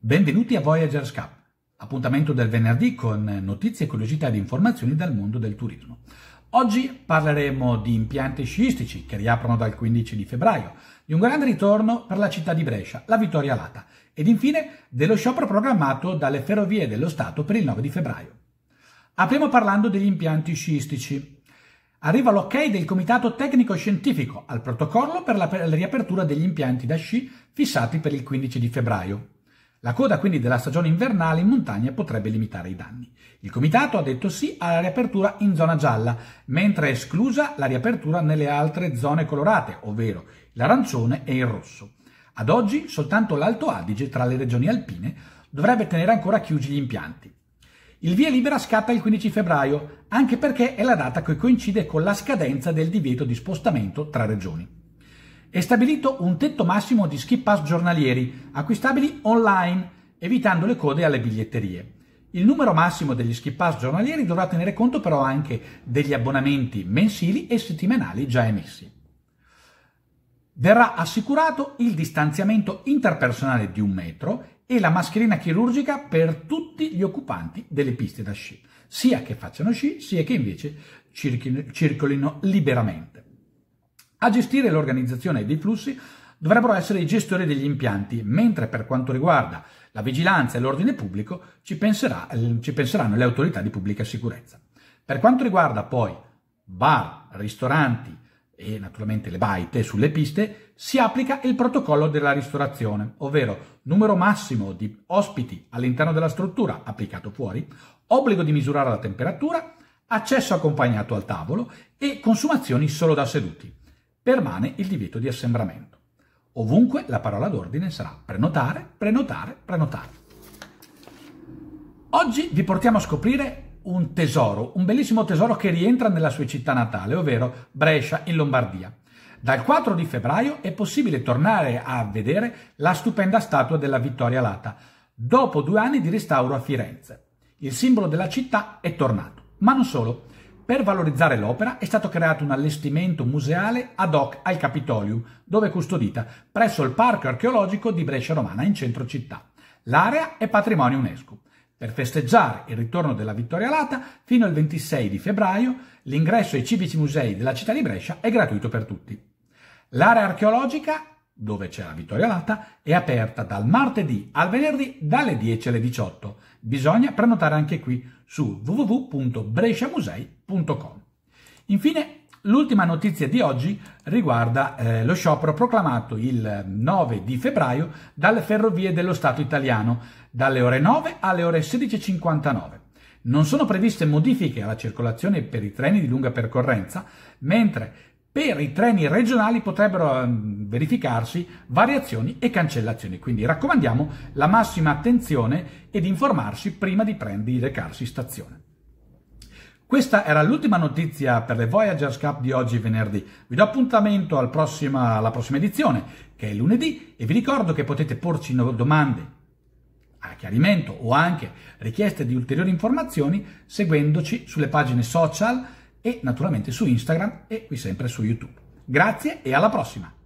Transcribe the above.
Benvenuti a Voyagers Cup, appuntamento del venerdì con notizie, curiosità ed informazioni dal mondo del turismo. Oggi parleremo di impianti sciistici che riaprono dal 15 di febbraio, di un grande ritorno per la città di Brescia, la Vittoria Lata, ed infine dello sciopero programmato dalle Ferrovie dello Stato per il 9 di febbraio. Apriamo parlando degli impianti sciistici. Arriva l'ok del Comitato Tecnico Scientifico al protocollo per la riapertura degli impianti da sci fissati per il 15 di febbraio. La coda quindi della stagione invernale in montagna potrebbe limitare i danni. Il comitato ha detto sì alla riapertura in zona gialla, mentre è esclusa la riapertura nelle altre zone colorate, ovvero l'arancione e il rosso. Ad oggi soltanto l'Alto Adige, tra le regioni alpine, dovrebbe tenere ancora chiusi gli impianti. Il via libera scatta il 15 febbraio, anche perché è la data che coincide con la scadenza del divieto di spostamento tra regioni. È stabilito un tetto massimo di skip pass giornalieri acquistabili online, evitando le code alle biglietterie. Il numero massimo degli skip pass giornalieri dovrà tenere conto però anche degli abbonamenti mensili e settimanali già emessi. Verrà assicurato il distanziamento interpersonale di un metro e la mascherina chirurgica per tutti gli occupanti delle piste da sci, sia che facciano sci, sia che invece circolino liberamente. A gestire l'organizzazione dei flussi dovrebbero essere i gestori degli impianti, mentre per quanto riguarda la vigilanza e l'ordine pubblico ci, penserà, eh, ci, penseranno le autorità di pubblica sicurezza. Per quanto riguarda poi bar, ristoranti e naturalmente le baite sulle piste, si applica il protocollo della ristorazione, ovvero numero massimo di ospiti all'interno della struttura applicato fuori, obbligo di misurare la temperatura, accesso accompagnato al tavolo e consumazioni solo da seduti permane il divieto di assembramento. Ovunque la parola d'ordine sarà prenotare, prenotare, prenotare. Oggi vi portiamo a scoprire un tesoro, un bellissimo tesoro che rientra nella sua città natale, ovvero Brescia in Lombardia. Dal 4 di febbraio è possibile tornare a vedere la stupenda statua della Vittoria Lata, dopo due anni di restauro a Firenze. Il simbolo della città è tornato, ma non solo. Per valorizzare l'opera è stato creato un allestimento museale ad hoc al Capitolium, dove è custodita, presso il Parco archeologico di Brescia Romana in centro città. L'area è patrimonio UNESCO. Per festeggiare il ritorno della Vittoria Lata, fino al 26 di febbraio, l'ingresso ai civici musei della città di Brescia è gratuito per tutti. L'area archeologica dove c'è la Vittoria Lata, è aperta dal martedì al venerdì dalle 10 alle 18. Bisogna prenotare anche qui su www.bresciamusei.com. Infine, l'ultima notizia di oggi riguarda eh, lo sciopero proclamato il 9 di febbraio dalle Ferrovie dello Stato italiano, dalle ore 9 alle ore 16.59. Non sono previste modifiche alla circolazione per i treni di lunga percorrenza, mentre per i treni regionali potrebbero ehm, verificarsi variazioni e cancellazioni, quindi raccomandiamo la massima attenzione ed informarsi prima di, prendi, recarsi in stazione. Questa era l'ultima notizia per le Voyagers Cup di oggi venerdì. Vi do appuntamento al prossima, alla prossima edizione, che è lunedì, e vi ricordo che potete porci domande a chiarimento o anche richieste di ulteriori informazioni seguendoci sulle pagine social e naturalmente su Instagram e qui sempre su YouTube. Grazie e alla prossima!